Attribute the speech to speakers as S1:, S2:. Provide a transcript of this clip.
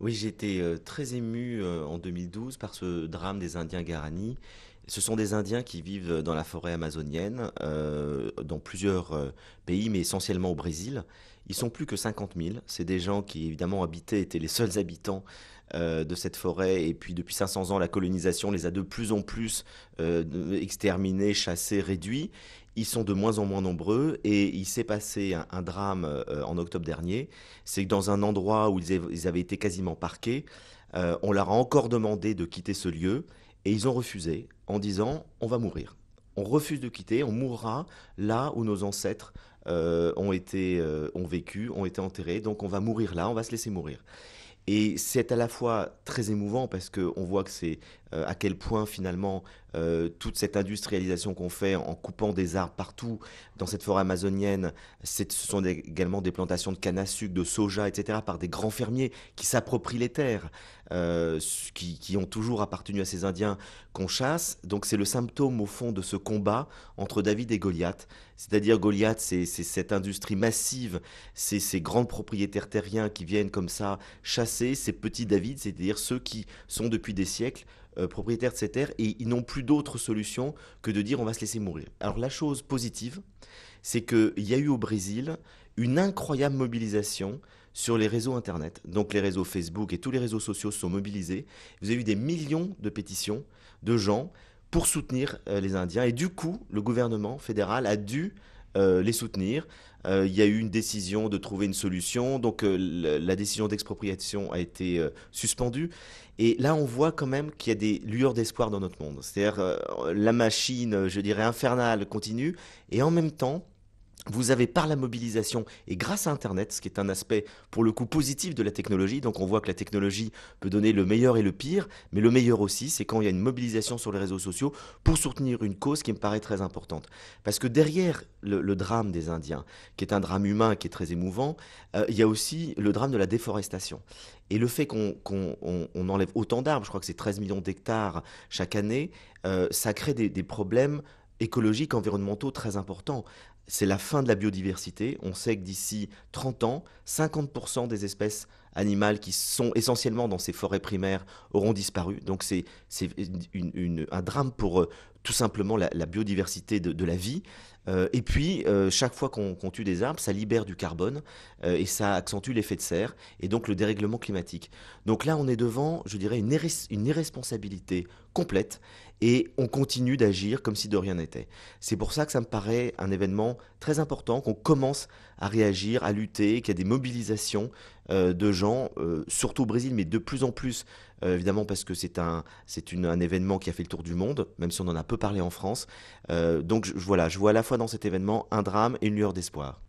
S1: Oui, j'étais euh, très ému euh, en 2012 par ce drame des Indiens Guarani. Ce sont des Indiens qui vivent euh, dans la forêt amazonienne, dans plusieurs pays, mais essentiellement au Brésil. Ils sont plus que 50 000. C'est des gens qui, évidemment, habitaient, étaient les seuls habitants de cette forêt. Et puis, depuis 500 ans, la colonisation les a de plus en plus exterminés, chassés, réduits ils sont de moins en moins nombreux et il s'est passé un, drame euh, en octobre dernier. C'est que dans un endroit où ils, avaient, été quasiment parqués, euh, on leur a encore demandé de quitter ce lieu et ils ont refusé en disant on va mourir. On refuse de quitter, on mourra là où nos ancêtres euh, ont, été, ont vécu, ont été enterrés, donc on va mourir là, on va se laisser mourir. Et c'est à la fois très émouvant parce qu'on voit que c'est à quel point finalement euh, toute cette industrialisation qu'on fait en coupant des arbres partout dans cette forêt amazonienne, ce sont également des plantations de canne à sucre, de soja, etc., par des grands fermiers qui s'approprient les terres, euh, qui, ont toujours appartenu à ces Indiens qu'on chasse. Donc c'est le symptôme au fond de ce combat entre David et Goliath. C'est-à-dire Goliath, c'est cette industrie massive, c'est ces grands propriétaires terriens qui viennent comme ça chasser ces petits David, c'est-à-dire ceux qui sont depuis des siècles euh, propriétaires de ces terres et ils n'ont plus d'autres solutions que de dire on va se laisser mourir. Alors la chose positive, c'est qu'il y a eu au Brésil une incroyable mobilisation sur les réseaux Internet. Donc les réseaux Facebook et tous les réseaux sociaux sont mobilisés. Vous avez eu des millions de pétitions de gens pour soutenir euh, les Indiens. Et du coup, le gouvernement fédéral a dû euh, les soutenir. Euh, il y a eu une décision de trouver une solution, donc euh, la décision d'expropriation a été suspendue. Et là, on voit quand même qu'il y a des lueurs d'espoir dans notre monde. C'est-à-dire, la machine, je dirais, infernale continue. Et en même temps, vous avez par la mobilisation et grâce à Internet, ce qui est un aspect pour le coup positif de la technologie, donc on voit que la technologie peut donner le meilleur et le pire, mais le meilleur aussi, c'est quand il y a une mobilisation sur les réseaux sociaux pour soutenir une cause qui me paraît très importante. Parce que derrière le, drame des Indiens, qui est un drame humain, qui est très émouvant, euh, il y a aussi le drame de la déforestation. Et le fait qu'on enlève autant d'arbres, je crois que c'est 13 millions d'hectares chaque année, euh, ça crée des, des problèmes écologiques, environnementaux très importants c'est la fin de la biodiversité. On sait que d'ici 30 ans, 50% des espèces animales qui sont essentiellement dans ces forêts primaires auront disparu. Donc c'est un drame pour euh, tout simplement la, biodiversité de, la vie. Euh, et puis, euh, chaque fois qu'on tue des arbres, ça libère du carbone et ça accentue l'effet de serre et donc le dérèglement climatique. Donc là, on est devant, je dirais, une, une irresponsabilité complète et on continue d'agir comme si de rien n'était. C'est pour ça que ça me paraît un événement très important, qu'on commence à réagir, à lutter, qu'il y a des mobilisations de gens euh, surtout au Brésil, mais de plus en plus, euh, évidemment, parce que c'est un, c'est un événement qui a fait le tour du monde, même si on en a peu parlé en France. Euh, donc voilà, je vois à la fois dans cet événement un drame et une lueur d'espoir.